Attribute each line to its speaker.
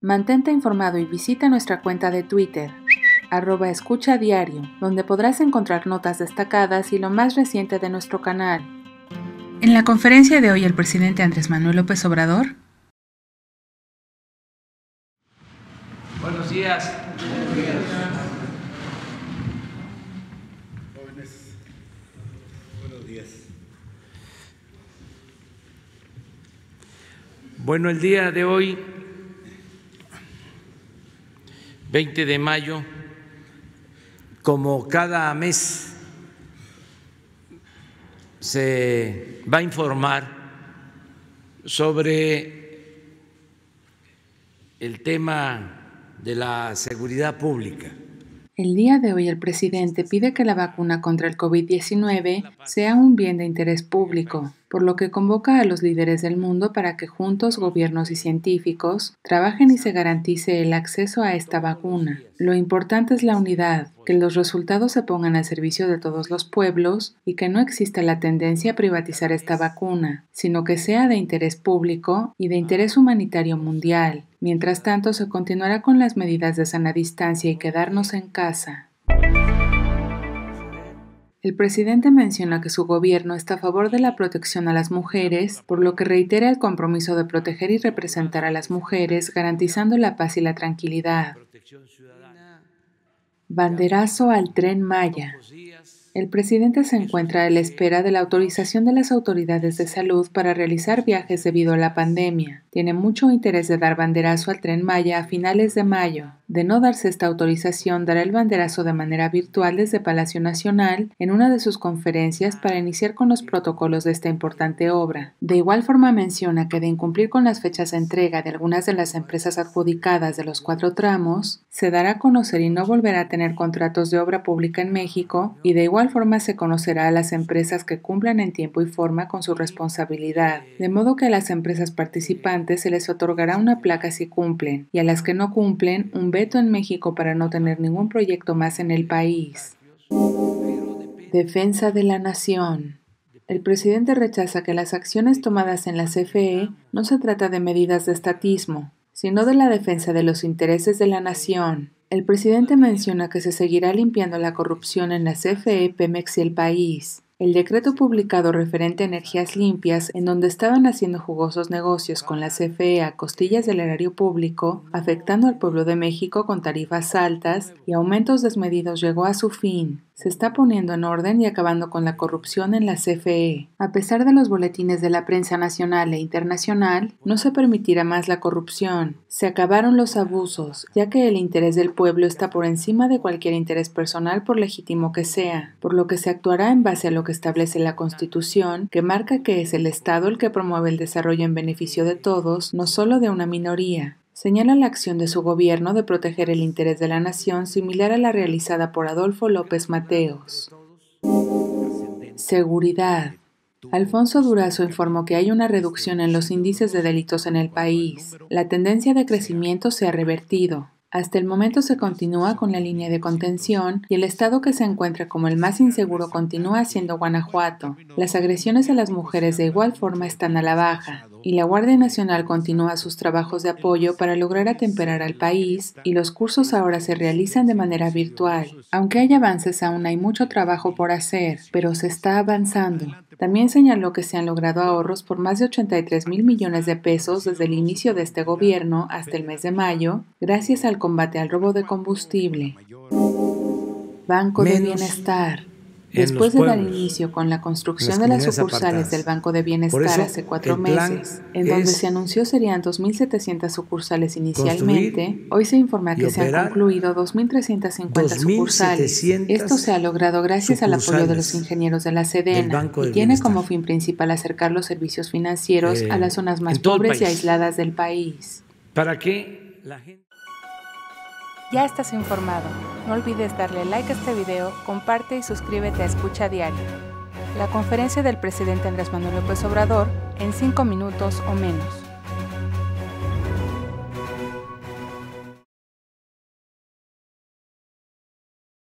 Speaker 1: Mantente informado y visita nuestra cuenta de Twitter, arroba escucha diario, donde podrás encontrar notas destacadas y lo más reciente de nuestro canal. En la conferencia de hoy, el presidente Andrés Manuel López Obrador. Buenos días. Buenos días. Buenos días. Bueno, el día de hoy 20 de mayo, como cada mes, se va a informar sobre el tema de la seguridad pública. El día de hoy el presidente pide que la vacuna contra el COVID-19 sea un bien de interés público por lo que convoca a los líderes del mundo para que juntos gobiernos y científicos trabajen y se garantice el acceso a esta vacuna. Lo importante es la unidad, que los resultados se pongan al servicio de todos los pueblos y que no exista la tendencia a privatizar esta vacuna, sino que sea de interés público y de interés humanitario mundial. Mientras tanto, se continuará con las medidas de sana distancia y quedarnos en casa. El presidente menciona que su gobierno está a favor de la protección a las mujeres, por lo que reitera el compromiso de proteger y representar a las mujeres, garantizando la paz y la tranquilidad. Banderazo al tren Maya. El presidente se encuentra a la espera de la autorización de las autoridades de salud para realizar viajes debido a la pandemia. Tiene mucho interés de dar banderazo al tren Maya a finales de mayo. De no darse esta autorización, dará el banderazo de manera virtual desde Palacio Nacional en una de sus conferencias para iniciar con los protocolos de esta importante obra. De igual forma menciona que de incumplir con las fechas de entrega de algunas de las empresas adjudicadas de los cuatro tramos, se dará a conocer y no volverá a tener contratos de obra pública en México y de igual forma se conocerá a las empresas que cumplan en tiempo y forma con su responsabilidad, de modo que a las empresas participantes se les otorgará una placa si cumplen y a las que no cumplen un en México para no tener ningún proyecto más en el país. Defensa de la Nación. El presidente rechaza que las acciones tomadas en la CFE no se trata de medidas de estatismo, sino de la defensa de los intereses de la nación. El presidente menciona que se seguirá limpiando la corrupción en la CFE, Pemex y el país el decreto publicado referente a energías limpias, en donde estaban haciendo jugosos negocios con la CFE a costillas del erario público, afectando al pueblo de México con tarifas altas y aumentos desmedidos, llegó a su fin se está poniendo en orden y acabando con la corrupción en la CFE. A pesar de los boletines de la prensa nacional e internacional, no se permitirá más la corrupción. Se acabaron los abusos, ya que el interés del pueblo está por encima de cualquier interés personal por legítimo que sea, por lo que se actuará en base a lo que establece la Constitución, que marca que es el Estado el que promueve el desarrollo en beneficio de todos, no solo de una minoría señala la acción de su gobierno de proteger el interés de la nación similar a la realizada por Adolfo López Mateos. Seguridad. Alfonso Durazo informó que hay una reducción en los índices de delitos en el país. La tendencia de crecimiento se ha revertido. Hasta el momento se continúa con la línea de contención y el estado que se encuentra como el más inseguro continúa siendo Guanajuato. Las agresiones a las mujeres de igual forma están a la baja y la Guardia Nacional continúa sus trabajos de apoyo para lograr atemperar al país y los cursos ahora se realizan de manera virtual. Aunque hay avances, aún hay mucho trabajo por hacer, pero se está avanzando. También señaló que se han logrado ahorros por más de 83 mil millones de pesos desde el inicio de este gobierno hasta el mes de mayo, gracias al combate al robo de combustible. Banco de Bienestar. Después de dar inicio con la construcción de las sucursales del Banco de Bienestar hace cuatro meses, en donde se anunció serían 2.700 sucursales inicialmente, hoy se informa que se han concluido 2.350 sucursales. Esto se ha logrado gracias al apoyo de los ingenieros de la Sedena y tiene como fin principal acercar los servicios financieros a eh, las zonas más pobres y aisladas del país. Para qué? la gente ya estás informado. No olvides darle like a este video, comparte y suscríbete a Escucha Diario. La conferencia del presidente Andrés Manuel López Obrador en 5 minutos o menos.